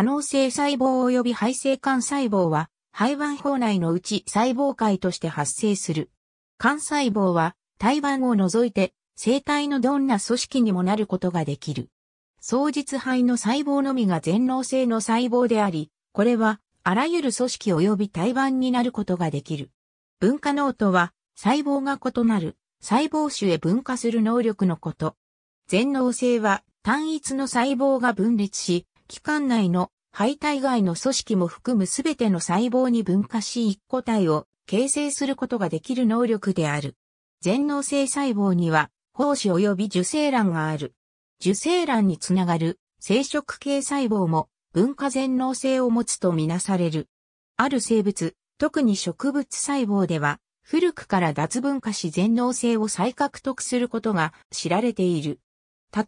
多能性細胞及び肺性幹細胞は、肺盤胞内のうち細胞界として発生する。幹細胞は、胎盤を除いて、生体のどんな組織にもなることができる。双実肺の細胞のみが全能性の細胞であり、これは、あらゆる組織及び胎盤になることができる。分化ノートは、細胞が異なる、細胞種へ分化する能力のこと。全能性は、単一の細胞が分裂し、器官内の肺体外の組織も含むすべての細胞に分化し一個体を形成することができる能力である。全能性細胞には、胞子及び受精卵がある。受精卵につながる生殖系細胞も分化全能性を持つとみなされる。ある生物、特に植物細胞では、古くから脱分化し全能性を再獲得することが知られている。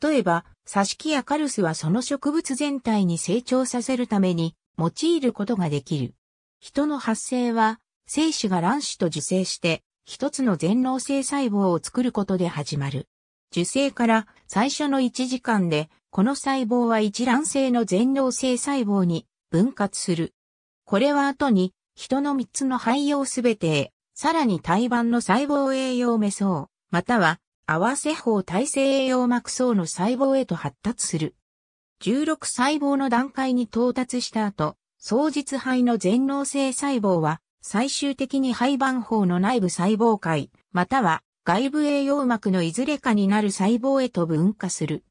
例えば、サシキやカルスはその植物全体に成長させるために用いることができる。人の発生は、精子が卵子と受精して、一つの全能性細胞を作ることで始まる。受精から最初の1時間で、この細胞は一卵性の全能性細胞に分割する。これは後に、人の3つの肺葉すべてへ、さらに胎盤の細胞栄養メソウ、または合わせ法耐性栄養膜層の細胞へと発達する。16細胞の段階に到達した後、双実肺の全能性細胞は、最終的に肺盤法の内部細胞界、または外部栄養膜のいずれかになる細胞へと分化する。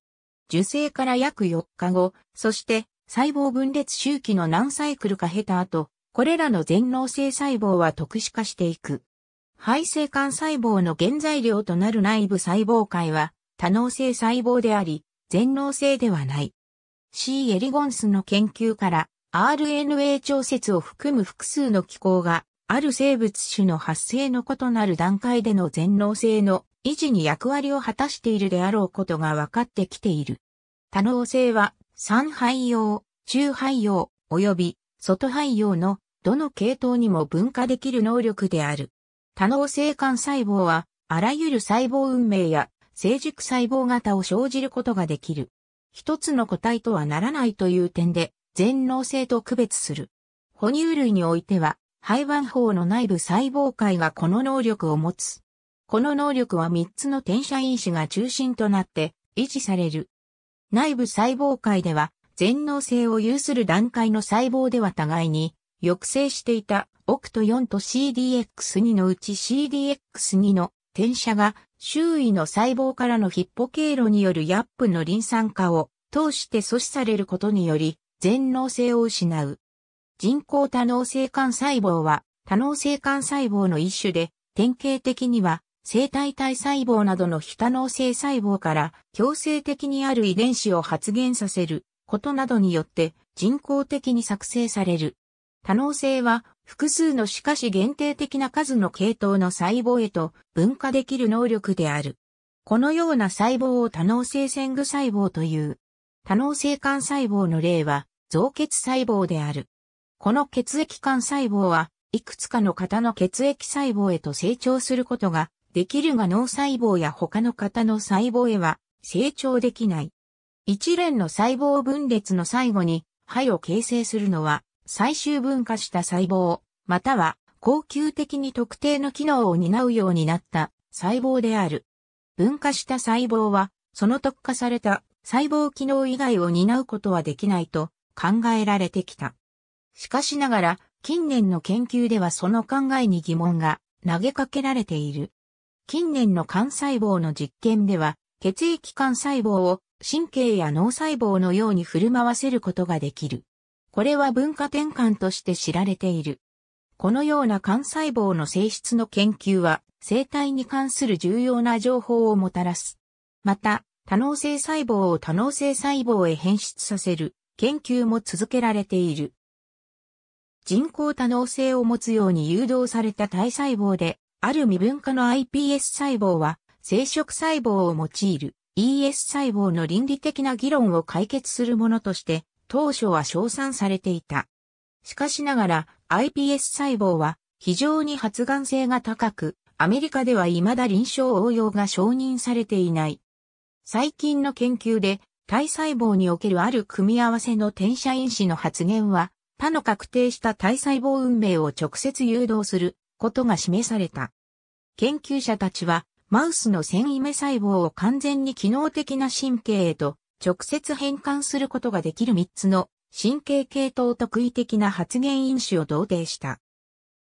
受精から約4日後、そして細胞分裂周期の何サイクルか経た後、これらの全能性細胞は特殊化していく。肺性幹細胞の原材料となる内部細胞界は多能性細胞であり、全能性ではない。C. エリゴンスの研究から RNA 調節を含む複数の機構がある生物種の発生の異なる段階での全能性の維持に役割を果たしているであろうことが分かってきている。多能性は三肺用、中肺用、及び外肺用のどの系統にも分化できる能力である。多能性幹細胞は、あらゆる細胞運命や成熟細胞型を生じることができる。一つの個体とはならないという点で、全能性と区別する。哺乳類においては、肺盤法の内部細胞界がこの能力を持つ。この能力は3つの転写因子が中心となって維持される。内部細胞界では、全能性を有する段階の細胞では互いに抑制していたオクト4と CDX2 のうち CDX2 の転写が周囲の細胞からのヒッポ経路によるヤップのリン酸化を通して阻止されることにより全能性を失う。人工多能性幹細胞は多能性幹細胞の一種で典型的には生体体細胞などの非多能性細胞から強制的にある遺伝子を発現させることなどによって人工的に作成される。多能性は複数のしかし限定的な数の系統の細胞へと分化できる能力である。このような細胞を多能性線具細胞という。多能性幹細胞の例は造血細胞である。この血液幹細胞はいくつかの型の血液細胞へと成長することができるが脳細胞や他の型の細胞へは成長できない。一連の細胞分裂の最後に肺を形成するのは最終分化した細胞、または、恒久的に特定の機能を担うようになった細胞である。分化した細胞は、その特化された細胞機能以外を担うことはできないと考えられてきた。しかしながら、近年の研究ではその考えに疑問が投げかけられている。近年の幹細胞の実験では、血液幹細胞を神経や脳細胞のように振る舞わせることができる。これは文化転換として知られている。このような幹細胞の性質の研究は、生態に関する重要な情報をもたらす。また、多能性細胞を多能性細胞へ変質させる研究も続けられている。人工多能性を持つように誘導された体細胞で、ある未分化の iPS 細胞は、生殖細胞を用いる ES 細胞の倫理的な議論を解決するものとして当初は称賛されていた。しかしながら iPS 細胞は非常に発がん性が高く、アメリカでは未だ臨床応用が承認されていない。最近の研究で体細胞におけるある組み合わせの転写因子の発現は、他の確定した体細胞運命を直接誘導することが示された。研究者たちは、マウスの繊維目細胞を完全に機能的な神経へと直接変換することができる3つの神経系統特異的な発現因子を同定した。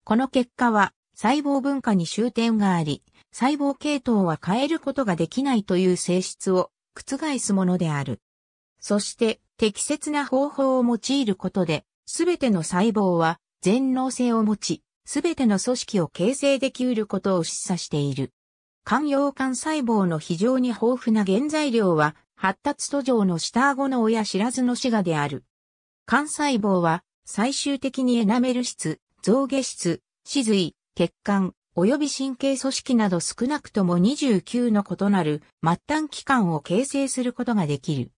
この結果は細胞分化に終点があり、細胞系統は変えることができないという性質を覆すものである。そして適切な方法を用いることで、すべての細胞は全能性を持ち、すべての組織を形成できうることを示唆している。肝陽肝細胞の非常に豊富な原材料は発達途上の下顎の親知らずの死がである。肝細胞は最終的にエナメル質、増下質、歯髄、血管、及び神経組織など少なくとも29の異なる末端器官を形成することができる。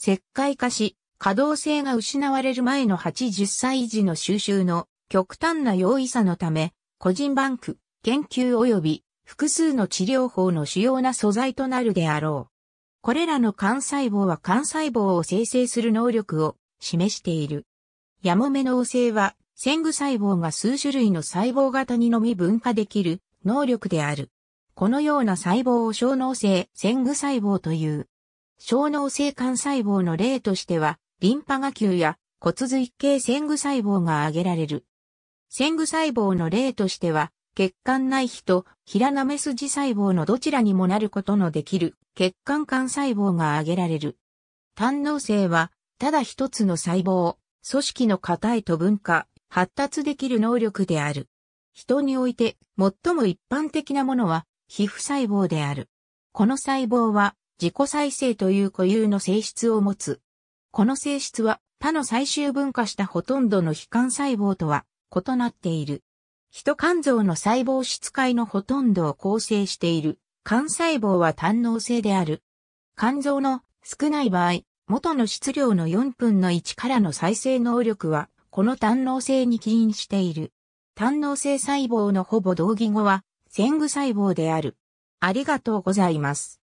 石灰化し、可動性が失われる前の80歳児の収集の極端な容易さのため、個人バンク、研究及び複数の治療法の主要な素材となるであろう。これらの幹細胞は幹細胞を生成する能力を示している。ヤモメの汚性は、線具細胞が数種類の細胞型にのみ分化できる能力である。このような細胞を小脳性線具細胞という。小脳性幹細胞の例としては、リンパ芽球や骨髄系線具細胞が挙げられる。線具細胞の例としては、血管内皮と平なめ筋細胞のどちらにもなることのできる血管幹細胞が挙げられる。胆脳性は、ただ一つの細胞組織の硬いと分化、発達できる能力である。人において、最も一般的なものは、皮膚細胞である。この細胞は、自己再生という固有の性質を持つ。この性質は、他の最終分化したほとんどの皮幹細胞とは、異なっている。人肝臓の細胞質界のほとんどを構成している。肝細胞は胆能性である。肝臓の少ない場合、元の質量の4分の1からの再生能力は、この胆能性に起因している。胆能性細胞のほぼ同義語は、先具細胞である。ありがとうございます。